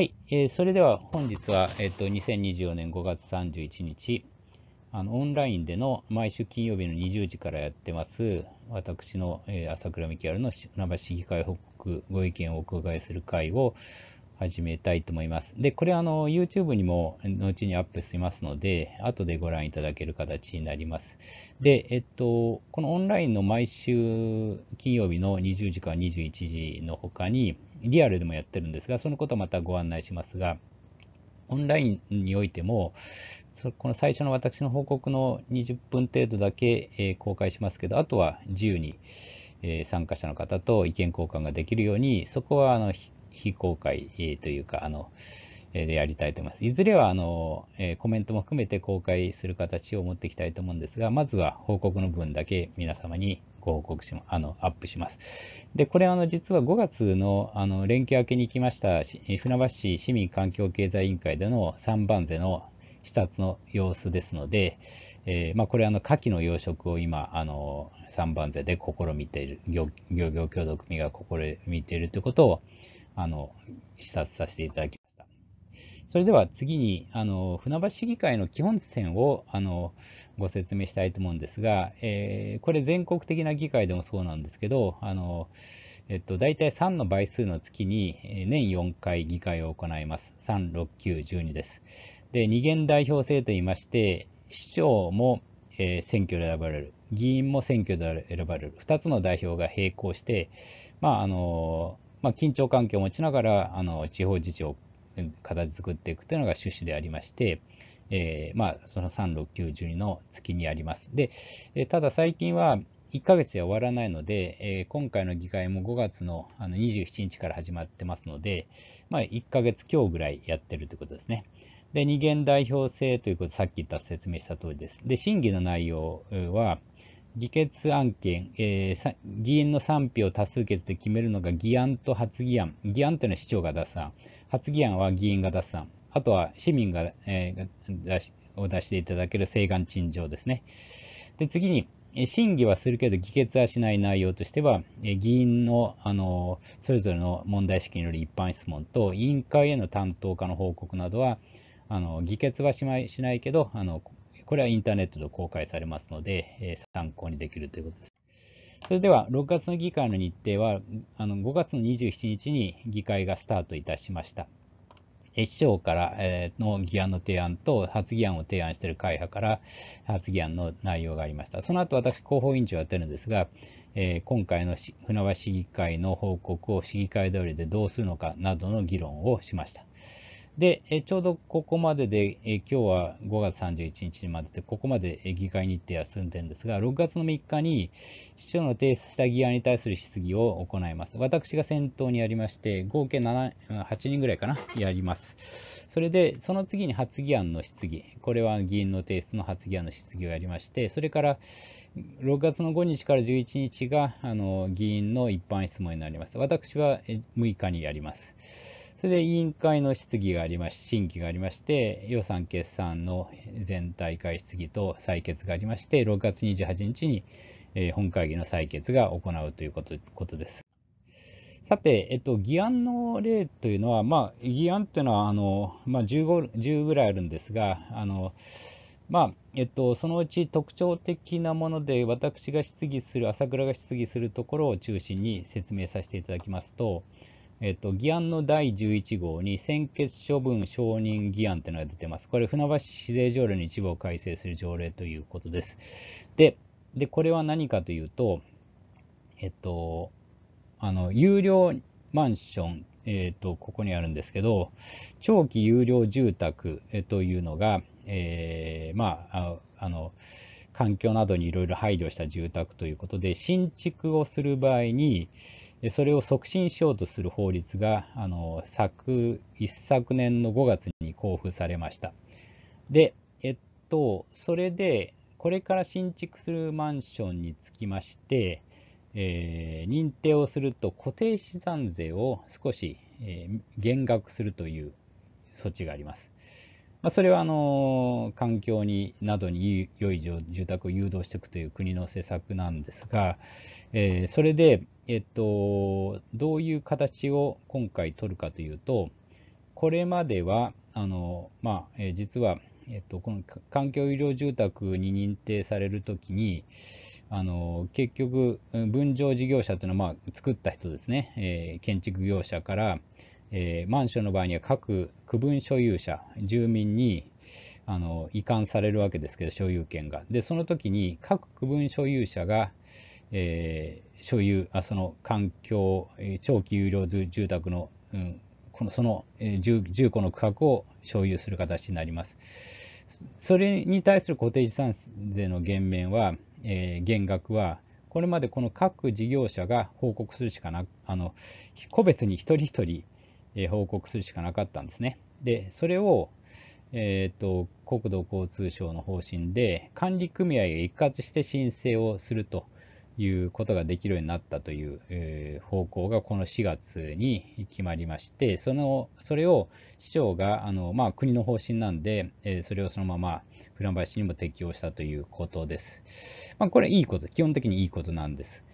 はい、えー、それでは本日は、えっ、ー、と、2024年5月31日、あのオンラインでの毎週金曜日の20時からやってます、私の、えー、朝倉美希あるの生市議会報告、ご意見をお伺いする会を、始めたいと思います。で、これあの YouTube にも後にアップしますので、後でご覧いただける形になります。で、えっと、このオンラインの毎週金曜日の20時から21時の他に、リアルでもやってるんですが、そのことまたご案内しますが、オンラインにおいても、この最初の私の報告の20分程度だけ公開しますけど、あとは自由に参加者の方と意見交換ができるように、そこはあの非公開、えー、というか、あの、えー、でやりたいと思います。いずれは、あの、えー、コメントも含めて公開する形を持っていきたいと思うんですが、まずは報告の分だけ皆様にご報告しま、あの、アップします。で、これ、あの、実は5月の、あの、連休明けに行きました、船橋市市民環境経済委員会での3番瀬の視察の様子ですので、えー、まあ、これ、あの、キの養殖を今、あの、三番瀬で試みている、漁業協同組が試みているということを、あの、視察させていただきました。それでは次に、あの、船橋市議会の基本線を、あの、ご説明したいと思うんですが、えー、これ全国的な議会でもそうなんですけど、あの、えっと、大体3の倍数の月に年4回議会を行います。3、6、9、12です。で、二元代表制といいまして、市長も、えー、選挙で選ばれる、議員も選挙で選ばれる、2つの代表が並行して、まあ、あのーまあ、緊張関係を持ちながらあの地方自治を形作っていくというのが趣旨でありまして、えー、まあ、その3、6、9、12の月にあります。で、えただ最近は1ヶ月で終わらないので、えー、今回の議会も5月のあの27日から始まってますので、まあ、1ヶ月強ぐらいやってるということですね。で、二元代表制ということ、さっき言った説明した通りです。で、審議の内容は、議決案件、えー、議員の賛否を多数決で決めるのが議案と発議案。議案というのは市長が出す案。発議案は議員が出す案。あとは市民が、えー、出しを出していただける請願陳情ですね。で、次に、審議はするけど議決はしない内容としては、議員のあのそれぞれの問題意識による一般質問と委員会への担当課の報告などは、あの議決はしないしないけどあのこれはインターネットで公開されますので、え参考にできるということです。それでは、6月の議会の日程は、あの5月の27日に議会がスタートいたしました。市長からの議案の提案と発議案を提案している会派から発議案の内容がありました。その後私、広報委員長をやってるんですが、え今回の船橋市議会の報告を市議会通りでどうするのかなどの議論をしました。で、ちょうどここまでで、今日は5月31日までで、ここまで、議会日程は進んでるんですが、6月の3日に市長の提出した議案に対する質疑を行います。私が先頭にやりまして、合計8人ぐらいかな、やります。それで、その次に発議案の質疑、これは議員の提出の発議案の質疑をやりまして、それから6月の5日から11日があの議員の一般質問になります。私は6日にやります。それで委員会の質疑がありまし、て、審議がありまして、予算決算の全体会質疑と採決がありまして、6月28日に本会議の採決が行うということです。さて、えっと、議案の例というのは、まあ、議案というのはあの、まあ1 10ぐらいあるんですが、あのまあえっと、そのうち特徴的なもので、私が質疑する、朝倉が質疑するところを中心に説明させていただきますと、えっと、議案の第11号に専決処分承認議案というのが出てます。これ、船橋市税条例の一部を改正する条例ということです。で、でこれは何かというと、えっと、あの、有料マンション、えっと、ここにあるんですけど、長期有料住宅というのが、えー、まあ、あの、環境などにいろいろ配慮した住宅ということで、新築をする場合に、でそれを促進しようとする法律があの昨一昨年の5月に公布されました。で、えっと、それでこれから新築するマンションにつきまして、えー、認定をすると固定資産税を少し、えー、減額するという措置があります。まあ、それはあの環境になどに良い住宅を誘導していくという国の政策なんですが、えー、それで、えっと、どういう形を今回取るかというとこれまではあの、まあえー、実は、えっと、この環境医療住宅に認定されるときにあの結局分譲事業者というのは、まあ、作った人ですね、えー、建築業者からえー、マンションの場合には各区分所有者、住民にあの移管されるわけですけど、所有権が。で、その時に各区分所有者が、えー、所有あ、その環境、長期有料住宅の、うん、このその 10, 10個の区画を所有する形になります。それに対する固定資産税の減免は、えー、減額は、これまでこの各事業者が報告するしかなく、あの個別に一人一人、え報告するしかなかったんですね。で、それを、えーと、国土交通省の方針で管理組合が一括して申請をするということができるようになったという、えー、方向がこの4月に決まりましてそのそれを市長があの、まあ、国の方針なんで、えー、それをそのまま船橋市にも適用したということです。まあ、これいいこと基本的にいいことなんです。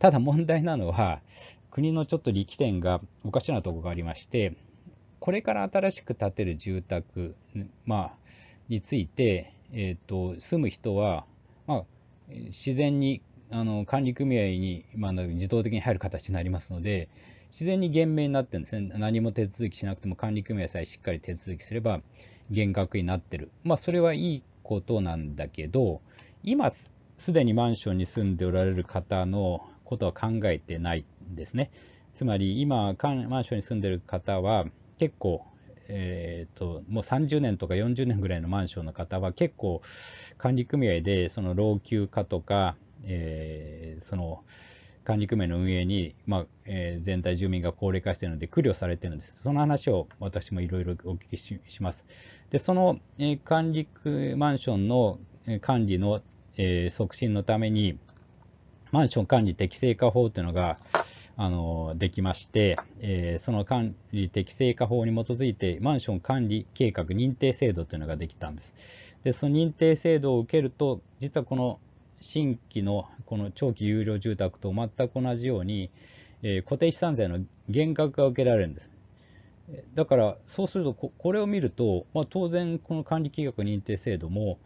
ただ問題なのは、国のちょっと力点がおかしなとこがありまして、これから新しく建てる住宅、まあ、について、えーと、住む人は、まあ、自然にあの管理組合に、まあ、自動的に入る形になりますので、自然に減免になってるんですね、何も手続きしなくても管理組合さえしっかり手続きすれば減額になってる、まあ、それはいいことなんだけど、今すでにマンションに住んでおられる方のことは考えてないですね。つまり今、マンションに住んでる方は結構、えーと、もう30年とか40年ぐらいのマンションの方は結構管理組合でその老朽化とか、えー、その管理組合の運営に、まあえー、全体住民が高齢化しているので苦慮されているんです。その話を私もいろいろお聞きします。で、その、えー、管理区マンションの管理の、えー、促進のために、マンション管理適正化法というのが、あのできまして、えー、その管理適正化法に基づいてマンション管理計画認定制度というのができたんです。でその認定制度を受けると実はこの新規のこの長期有料住宅と全く同じように、えー、固定資産税の減額が受けられるんです。だからそうするとここれを見ると、まあ、当然この管理計画認定制度も、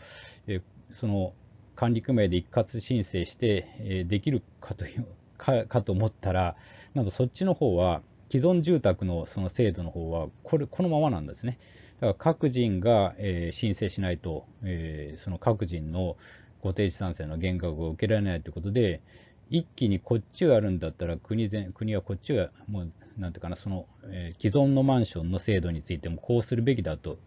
えー、その管理組合で一括申請して、えー、できるかというかかと思ったら、なんとそっちの方は、既存住宅のその制度の方はこれ、このままなんですね。だから各人が、えー、申請しないと、えー、その各人の固定資産税の減額を受けられないということで、一気にこっちをやるんだったら国全、国はこっちはもう、なんていうかな、その、えー、既存のマンションの制度についてもこうするべきだと、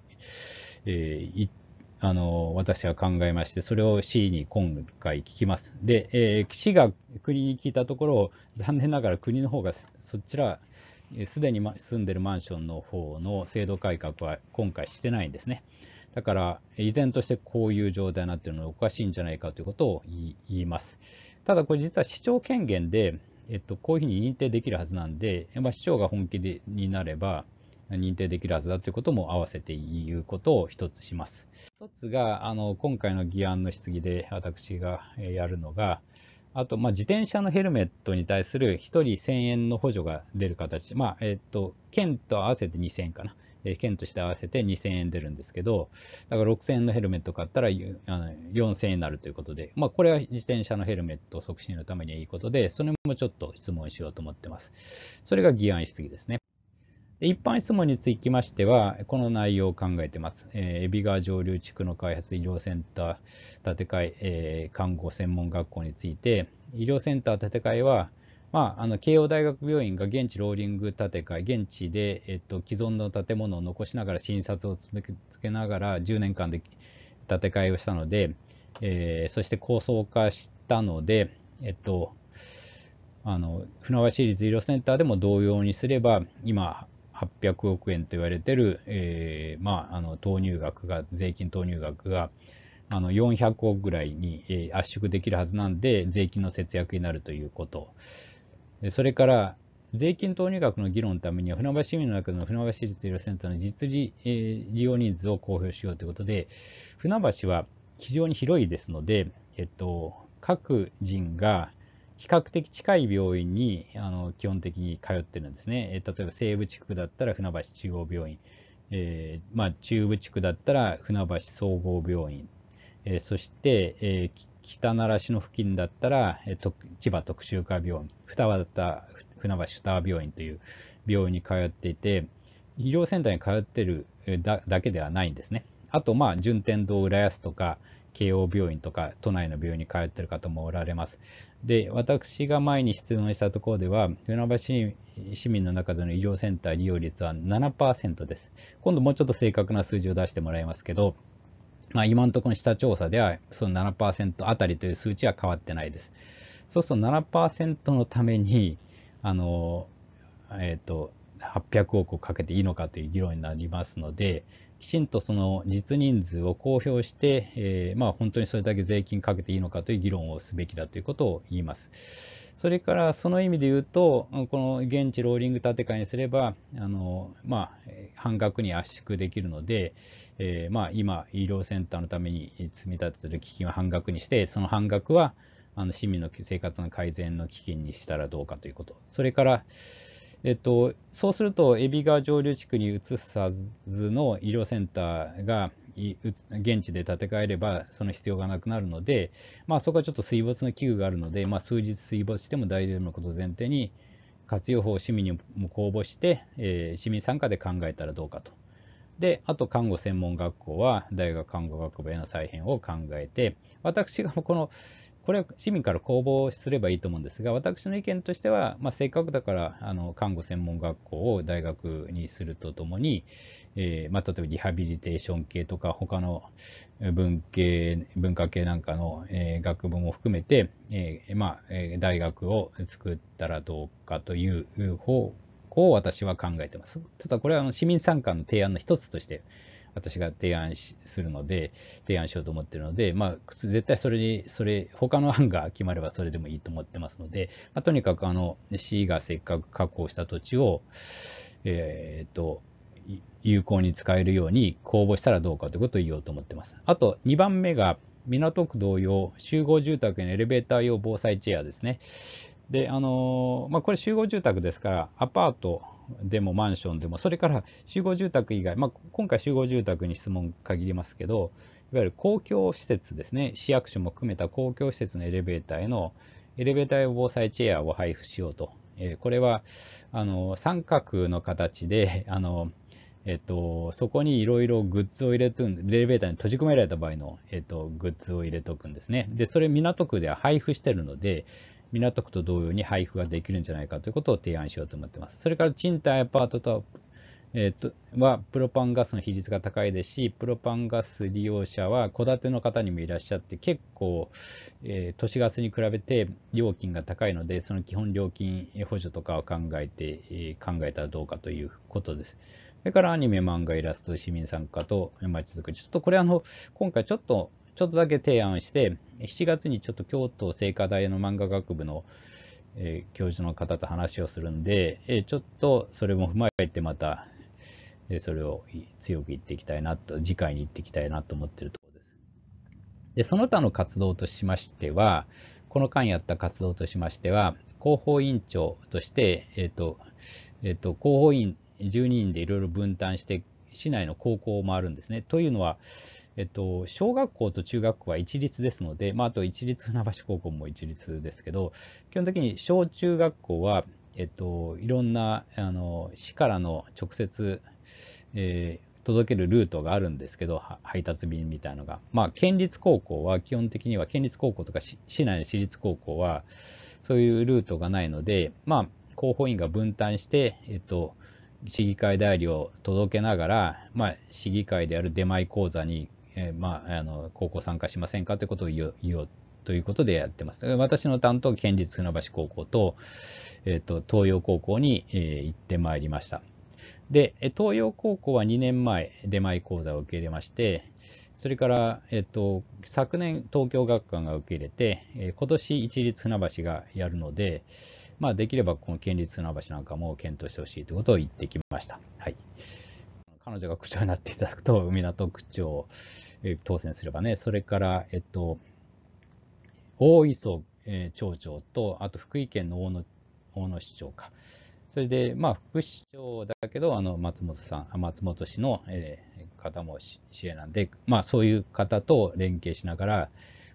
えー、言って、あの私は考えまして、それを市に今回聞きます。で、えー、市が国に聞いたところ、残念ながら国の方がそちら、すでに住んでるマンションの方の制度改革は今回してないんですね。だから、依然としてこういう状態になってるのはおかしいんじゃないかということを言います。ただ、これ実は市長権限で、えっと、こういうふうに認定できるはずなんで、まあ、市長が本気でになれば、認定できるはずだということも合わせて言うことを一つします。一つが、あの、今回の議案の質疑で私がやるのが、あと、まあ、自転車のヘルメットに対する1人1000円の補助が出る形、まあ、えっと、県と合わせて2000円かな。県として合わせて2000円出るんですけど、だから6000円のヘルメット買ったら4000円になるということで、まあ、これは自転車のヘルメット促進のためにはいいことで、それもちょっと質問しようと思ってます。それが議案質疑ですね。一般質問につきましては、この内容を考えてます。えー、海老川上流地区の開発医療センター建て替ええー、看護専門学校について、医療センター建て替えは、まあ、あの慶応大学病院が現地ローリング建て替え、現地で、えっと、既存の建物を残しながら診察を続けながら10年間で建て替えをしたので、えー、そして高層化したので、えっと、あの船橋市立医療センターでも同様にすれば今800億円と言われてる、えー、まあ、あの投入額が、税金投入額が、あの400億ぐらいに、え圧縮できるはずなんで、税金の節約になるということ。それから、税金投入額の議論のためには、船橋市民の中の船橋市立医療センターの実利、えー、利用人数を公表しようということで、船橋は非常に広いですので、えっと、各人が、比較的近い病院にあの基本的に通ってるんですね。え例えば西部地区だったら船橋中央病院、えー、まあ、中部地区だったら船橋総合病院、えー、そして、えー、北奈良市の付近だったら、え千葉特集科病院、双葉だったら船橋双葉病院という病院に通っていて、医療センターに通ってるだだけではないんですね。あと、まあ、順天堂浦安とか、慶応病院とか都内の病院に通ってる方もおられます。で私が前に質問したところでは、船橋市民の中での医療センター利用率は7%です。今度もうちょっと正確な数字を出してもらいますけど、まあ、今のところの下調査ではその7%あたりという数値は変わってないです。そうすると7%のために、あの、えっ、ー、と、800億をかけていいのかという議論になりますので、きちんとその実人数を公表して、えー、まあ、本当にそれだけ税金かけていいのかという議論をすべきだということを言います。それからその意味で言うと、この現地ローリング建て替えにすれば、あのまあ、半額に圧縮できるので、えー、まあ、今、医療センターのために積み立てる基金は半額にして、その半額はあの市民の生活の改善の基金にしたらどうかということ。それから、えっと、そうすると、海老川上流地区に移さずの医療センターが現地で建て替えれば、その必要がなくなるので、まあ、そこはちょっと水没の危惧があるので、まあ、数日水没しても大丈夫なことを前提に、活用法を市民にも公募して、えー、市民参加で考えたらどうかと。で、あと看護専門学校は大学看護学部への再編を考えて、私がこのこれは市民から公募すればいいと思うんですが、私の意見としては、まあ、せっかくだからあの看護専門学校を大学にするとともに、えー、まあ、例えばリハビリテーション系とか、他の文系文化系なんかの、えー、学部も含めて、えー、まあ、大学を作ったらどうかという方向を私は考えてます。ただ、これはあの市民参加の提案の一つとして私が提案するので、提案しようと思ってるので、まあ、絶対それに、それ、他の案が決まればそれでもいいと思ってますので、まあ、とにかくあの、市がせっかく確保した土地を、えー、っと、有効に使えるように公募したらどうかということを言おうと思ってます。あと、2番目が、港区同様、集合住宅のエレベーター用防災チェアですね。であのまあ、これ集合住宅ですからアパートでもマンションでもそれから集合住宅以外、まあ、今回集合住宅に質問限りますけどいわゆる公共施設ですね市役所も含めた公共施設のエレベーターへのエレベーター用防災チェアを配布しようと、えー、これはあの三角の形で あの、えっと、そこにいろいろグッズを入れてエレベーターに閉じ込められた場合の、えっと、グッズを入れておくんですねでそれ港区では配布してるので港区と同様に配布ができるんじゃないかということを提案しようと思ってます。それから賃貸アパートとえー、っとはプロパンガスの比率が高いですし、プロパンガス利用者は戸建ての方にもいらっしゃって、結構、えー、都市ガスに比べて料金が高いので、その基本料金補助とかを考えて、えー、考えたらどうかということです。それからアニメ、漫画、イラスト、市民参加と街づくり。ちょっとこれあの、今回ちょっとちょっとだけ提案して、7月にちょっと京都聖火台の漫画学部の、えー、教授の方と話をするんで、えー、ちょっとそれも踏まえてまた、えー、それを強く言っていきたいなと、次回に言っていきたいなと思っているところです。で、その他の活動としましては、この間やった活動としましては、広報委員長として、えと、えと、広報委員12人でいろいろ分担して、市内の高校を回るんですね。というのは、えっと、小学校と中学校は一律ですので、まあ、あと一律船橋高校も一律ですけど、基本的に小中学校は、えっと、いろんなあの市からの直接、えー、届けるルートがあるんですけど、配達便みたいなのが。まあ、県立高校は基本的には、県立高校とか市内の私立高校は、そういうルートがないので、まあ、広報員が分担して、えっと、市議会代理を届けながら、まあ、市議会である出前講座にえー、まあ、あの、高校参加しませんかということを言おう、言うということでやってます。私の担当、県立船橋高校と、えっ、ー、と、東洋高校に、えー、行ってまいりました。で、東洋高校は2年前、出前講座を受け入れまして、それから、えっと、昨年、東京学館が受け入れて、えー、今年、一律船橋がやるので、まあ、できればこの県立船橋なんかも検討してほしいということを言ってきました。彼女が区長になっていただくと、港区長、え当選すればね、それから、えっと、大磯、え町長と、あと福井県の大野大野市長か。それで、まあ、副市長だけど、あの松本さん、松本氏の、えー、方も支援なんで、まあ、そういう方と連携しながら、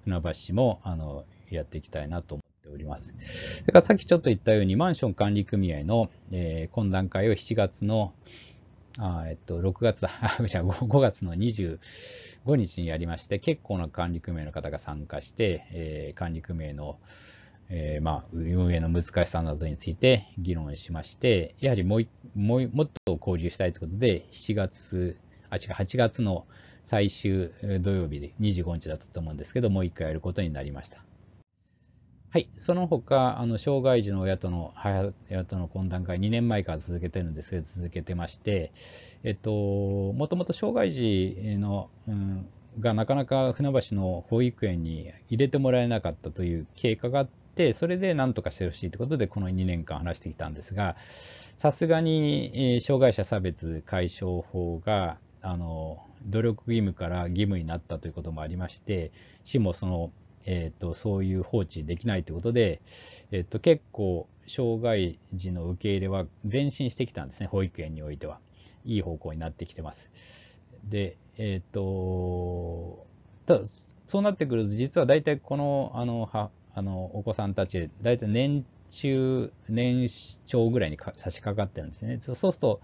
船橋市もあのやっていきたいなと思っております。それからさっきちょっと言ったように、マンション管理組合の、えー、懇談会を7月の、あえっと、6月だ、じ ゃあ5月の25日にやりまして、結構な管理組合の方が参加して、えー、管理組合の、えー、まあ、運営の難しさなどについて議論しまして、やはりもうももっと交流したいということで、7月、あ、違う、8月の最終土曜日で25日だったと思うんですけど、もう1回やることになりました。はい、その他あの障害児の親との母親との懇談会2年前から続けてるんですけど続けてまして、えっと、もともと障害児の、うん、がなかなか船橋の保育園に入れてもらえなかったという経過があってそれでなんとかしてほしいということでこの2年間話してきたんですがさすがに、え障害者差別解消法があの努力義務から義務になったということもありまして市もそのえーと、そういう放置できないということで、えーと、結構障害児の受け入れは前進してきたんですね保育園においてはいい方向になってきてます。でえっ、ー、とただそうなってくると実は大体このあのはあのお子さんたち大体年中年長ぐらいに差し掛かってるんですね。そうすると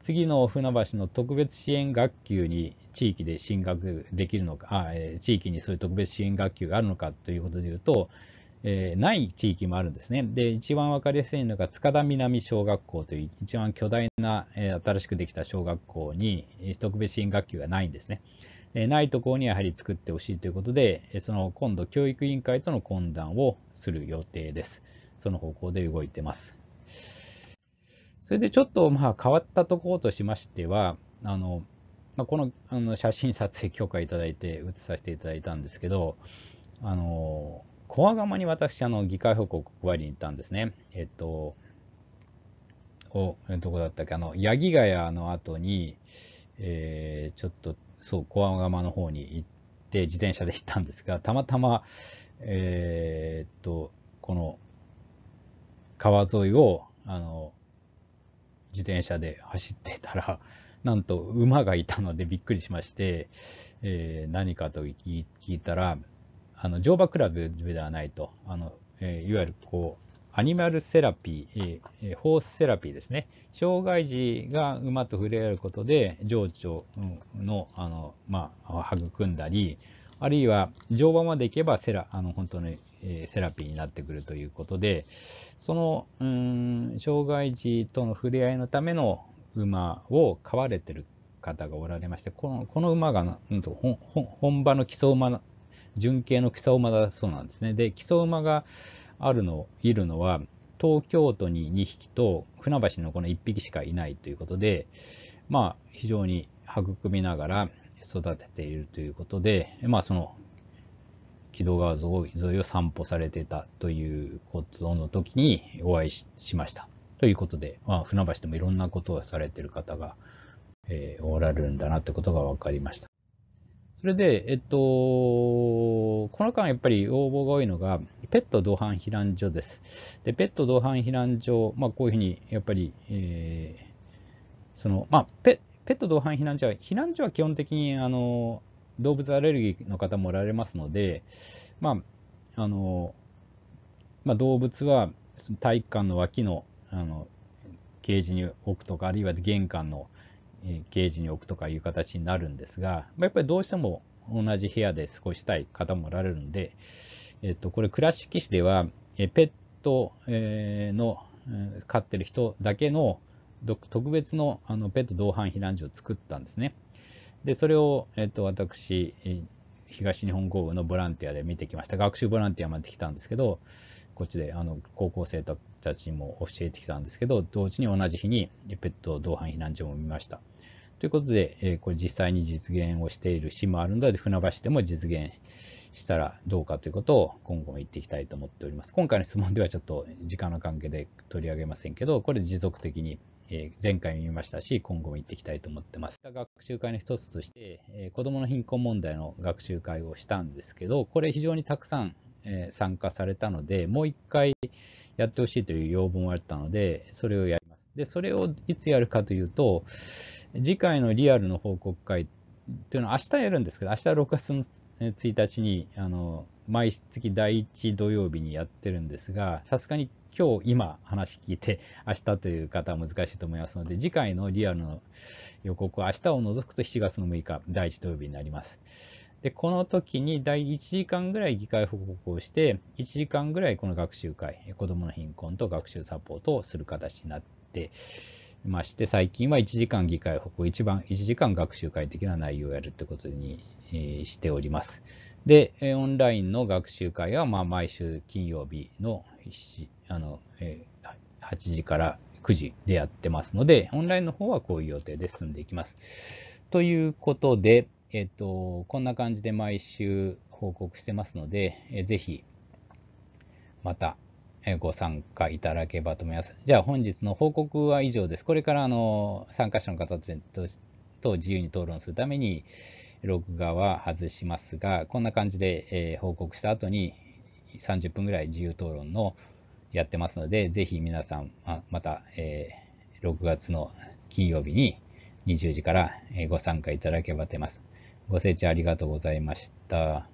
次の船橋の特別支援学級に地域で進学できるのか、あ地域にそういう特別支援学級があるのかということでいうと、えー、ない地域もあるんですね。で、一番分かりやすいのが塚田南小学校という一番巨大な、えー、新しくできた小学校に特別支援学級がないんですね。でないところにやはり作ってほしいということで、その今度教育委員会との懇談をする予定です。その方向で動いてます。それでちょっとまあ変わったところとしましては、あのまあ、このあの写真撮影許可いただいて写させていただいたんですけど、あのコア釜に私、あの議会報告配りに行ったんですね。えっと、おどこだったっけ、あの、八木ヶ谷の後に、えー、ちょっと、そう、コア釜の方に行って、自転車で行ったんですが、たまたま、えー、っと、この川沿いを、あの、自転車で走ってたら、なんと馬がいたのでびっくりしまして、えー、何かと聞いたら、あの乗馬クラブではないと、あのえー、いわゆるこうアニマルセラピー、えー、ホースセラピーですね、障害児が馬と触れ合うことで情緒のあの、まあ、育んだり、あるいは乗馬まで行けばセラあの本当にえセラピーになってくるということでそのうん障害児との触れ合いのための馬を飼われてる方がおられましてこのこの馬が、うん、と本場の基礎馬純系の基礎馬だそうなんですねで基礎馬があるのいるのは東京都に2匹と船橋のこの1匹しかいないということでまあ非常に育みながら育てているということでまあその木戸川沿いを散歩されてたということの時にお会いしました。ということで、まあ、船橋でもいろんなことをされてる方が、えー、おられるんだなってことが分かりました。それで、えっと、この間やっぱり応募が多いのが、ペット同伴避難所です。で、ペット同伴避難所、まあ、こういうふうに、やっぱり、えー、その、まあ、ペペット同伴避難所は、避難所は基本的に、あの、動物アレルギーの方もおられますので、まああのまあ、動物は体育館の脇のあのケージに置くとかあるいは玄関のケージに置くとかいう形になるんですが、まあ、やっぱりどうしても同じ部屋で過ごしたい方もおられるんで、えっと、これ倉敷市ではペットの飼ってる人だけの特別のあのペット同伴避難所を作ったんですね。で、それを、えっと、私、東日本豪雨のボランティアで見てきました。学習ボランティアまで来たんですけど、こっちであの高校生たちにも教えてきたんですけど、同時に同じ日にペット同伴避難所も見ました。ということで、えこれ実際に実現をしている市もあるので、船橋でも実現したらどうかということを今後も言っていきたいと思っております。今回の質問ではちょっと時間の関係で取り上げませんけど、これ持続的にえ前回も言いましたし、今後も行っていきたいと思ってます。学習会の一つとして、え子どもの貧困問題の学習会をしたんですけど、これ非常にたくさん、え参加されたので、もう一回やってほしいという要望もあったので、それをやります。で、それをいつやるかというと、次回のリアルの報告会というのは明日やるんですけど、明日6月の1日に、あの、毎月第1土曜日にやってるんですが、さすがに今日今話聞いて 明日という方は難しいと思いますので次回のリアルの予告は明日を除くと7月の6日第1土曜日になります。でこの時に第1時間ぐらい議会報告をして1時間ぐらいこの学習会子どもの貧困と学習サポートをする形になってまして最近は1時間議会報告一番1時間学習会的な内容をやるってことに、えしております。でオンラインの学習会はま毎週金曜日のあの、えー、8時から9時でやってますので、オンラインの方はこういう予定で進んでいきます。ということで、えっ、ー、と、こんな感じで毎週報告してますので、えー、ぜひ、また、ご参加いただければと思います。じゃあ本日の報告は以上です。これからあの参加者の方と自由に討論するために録画は外しますが、こんな感じで報告した後に30分ぐらい自由討論のやってますので、ぜひ皆さん、ままた、えー、6月の金曜日に20時からご参加いただければと思います。ご清聴ありがとうございました。